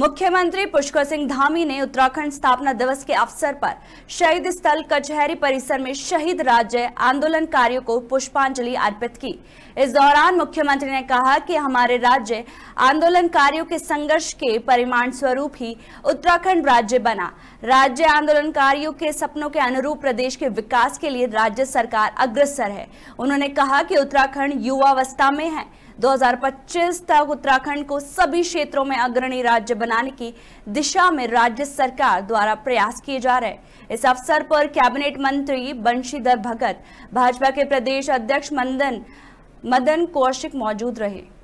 मुख्यमंत्री पुष्कर सिंह धामी ने उत्तराखंड स्थापना दिवस के अवसर पर शहीद स्थल कचहरी परिसर में शहीद राज्य आंदोलनकारियों को पुष्पांजलि अर्पित की इस दौरान मुख्यमंत्री ने कहा कि हमारे राज्य आंदोलनकारियों के संघर्ष के परिमाण स्वरूप ही उत्तराखंड राज्य बना राज्य आंदोलनकारियों के सपनों के अनुरूप प्रदेश के विकास के लिए राज्य सरकार अग्रसर है उन्होंने कहा कि उत्तराखंड युवावस्था में है 2025 तक उत्तराखंड को सभी क्षेत्रों में अग्रणी राज्य बनाने की दिशा में राज्य सरकार द्वारा प्रयास किए जा रहे इस अवसर पर कैबिनेट मंत्री बंशीधर भगत भाजपा के प्रदेश अध्यक्ष मंदन मदन कौशिक मौजूद रहे